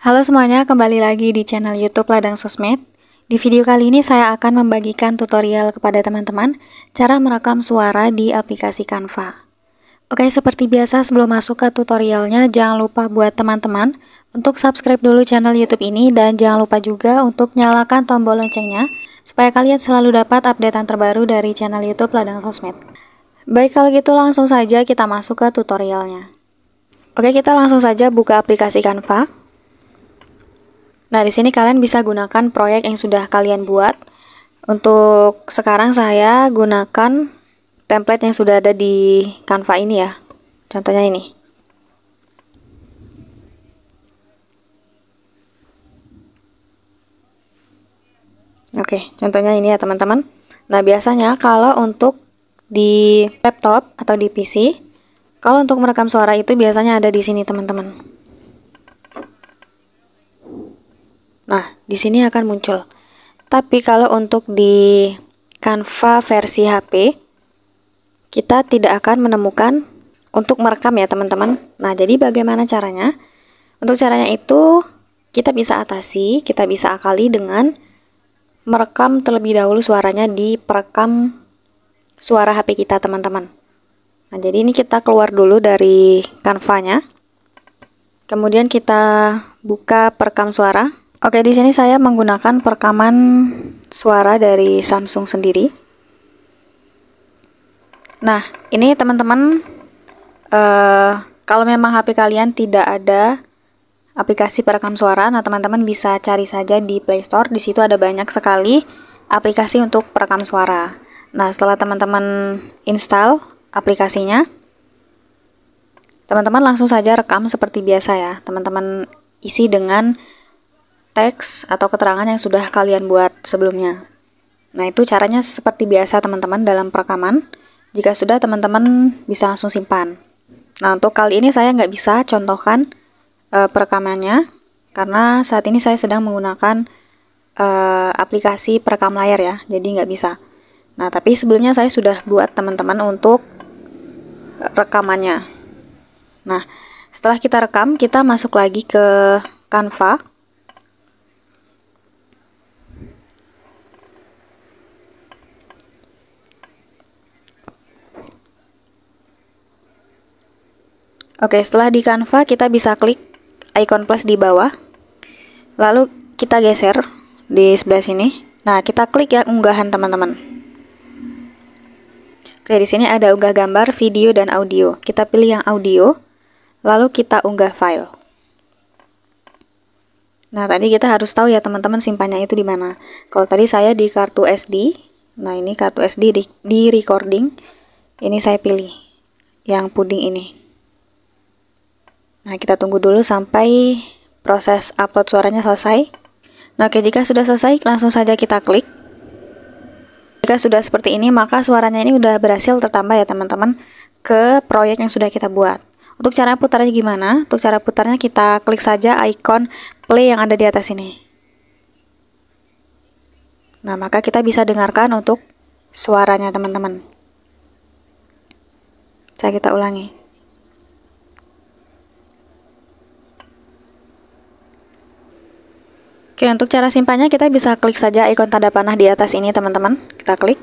Halo semuanya, kembali lagi di channel YouTube Ladang Sosmed. Di video kali ini saya akan membagikan tutorial kepada teman-teman cara merekam suara di aplikasi Canva. Oke, seperti biasa sebelum masuk ke tutorialnya jangan lupa buat teman-teman untuk subscribe dulu channel YouTube ini dan jangan lupa juga untuk nyalakan tombol loncengnya supaya kalian selalu dapat updatean terbaru dari channel YouTube Ladang Sosmed. Baik, kalau gitu langsung saja kita masuk ke tutorialnya. Oke, kita langsung saja buka aplikasi Canva. Nah, di sini kalian bisa gunakan proyek yang sudah kalian buat. Untuk sekarang saya gunakan template yang sudah ada di Canva ini ya. Contohnya ini. Oke, contohnya ini ya teman-teman. Nah, biasanya kalau untuk di laptop atau di PC, kalau untuk merekam suara itu biasanya ada di sini teman-teman. Nah, di sini akan muncul. Tapi kalau untuk di Canva versi HP, kita tidak akan menemukan untuk merekam ya teman-teman. Nah, jadi bagaimana caranya? Untuk caranya itu kita bisa atasi, kita bisa akali dengan merekam terlebih dahulu suaranya di perekam suara HP kita teman-teman. Nah, jadi ini kita keluar dulu dari Canva-nya. Kemudian kita buka perekam suara. Oke, di sini saya menggunakan perekaman suara dari Samsung sendiri. Nah, ini teman-teman, uh, kalau memang HP kalian tidak ada aplikasi perekam suara, nah teman-teman bisa cari saja di Play Store. Di situ ada banyak sekali aplikasi untuk perekam suara. Nah, setelah teman-teman install aplikasinya, teman-teman langsung saja rekam seperti biasa ya. Teman-teman isi dengan teks atau keterangan yang sudah kalian buat sebelumnya. Nah, itu caranya seperti biasa teman-teman dalam perekaman. Jika sudah teman-teman bisa langsung simpan. Nah, untuk kali ini saya nggak bisa contohkan uh, perekamannya karena saat ini saya sedang menggunakan uh, aplikasi perekam layar ya, jadi nggak bisa. Nah, tapi sebelumnya saya sudah buat teman-teman untuk rekamannya. Nah, setelah kita rekam, kita masuk lagi ke Canva. Oke, setelah di Canva kita bisa klik icon plus di bawah. Lalu kita geser di sebelah sini. Nah, kita klik ya unggahan teman-teman. Oke, di sini ada unggah gambar, video, dan audio. Kita pilih yang audio, lalu kita unggah file. Nah, tadi kita harus tahu ya teman-teman simpannya itu di mana. Kalau tadi saya di kartu SD, nah ini kartu SD di, di recording, ini saya pilih yang puding ini. Nah, kita tunggu dulu sampai proses upload suaranya selesai. Nah, oke, jika sudah selesai, langsung saja kita klik. Jika sudah seperti ini, maka suaranya ini sudah berhasil tertambah ya, teman-teman, ke proyek yang sudah kita buat. Untuk cara putarnya gimana? Untuk cara putarnya kita klik saja ikon play yang ada di atas ini. Nah, maka kita bisa dengarkan untuk suaranya, teman-teman. Saya kita ulangi. Oke, untuk cara simpannya kita bisa klik saja ikon tanda panah di atas ini, teman-teman. Kita klik.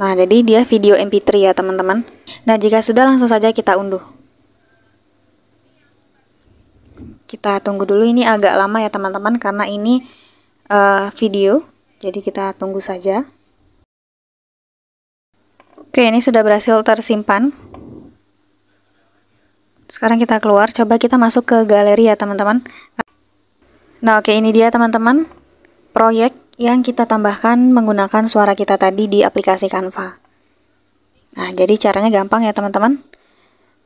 Nah, jadi dia video MP3 ya, teman-teman. Nah, jika sudah langsung saja kita unduh. Kita tunggu dulu ini agak lama ya, teman-teman, karena ini uh, video. Jadi kita tunggu saja. Oke, ini sudah berhasil tersimpan. Sekarang kita keluar, coba kita masuk ke galeri ya, teman-teman. Nah oke ini dia teman-teman proyek yang kita tambahkan menggunakan suara kita tadi di aplikasi Canva. Nah jadi caranya gampang ya teman-teman.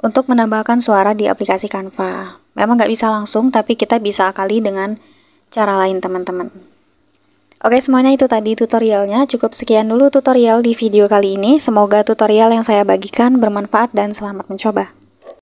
Untuk menambahkan suara di aplikasi Canva. Memang nggak bisa langsung tapi kita bisa akali dengan cara lain teman-teman. Oke semuanya itu tadi tutorialnya. Cukup sekian dulu tutorial di video kali ini. Semoga tutorial yang saya bagikan bermanfaat dan selamat mencoba.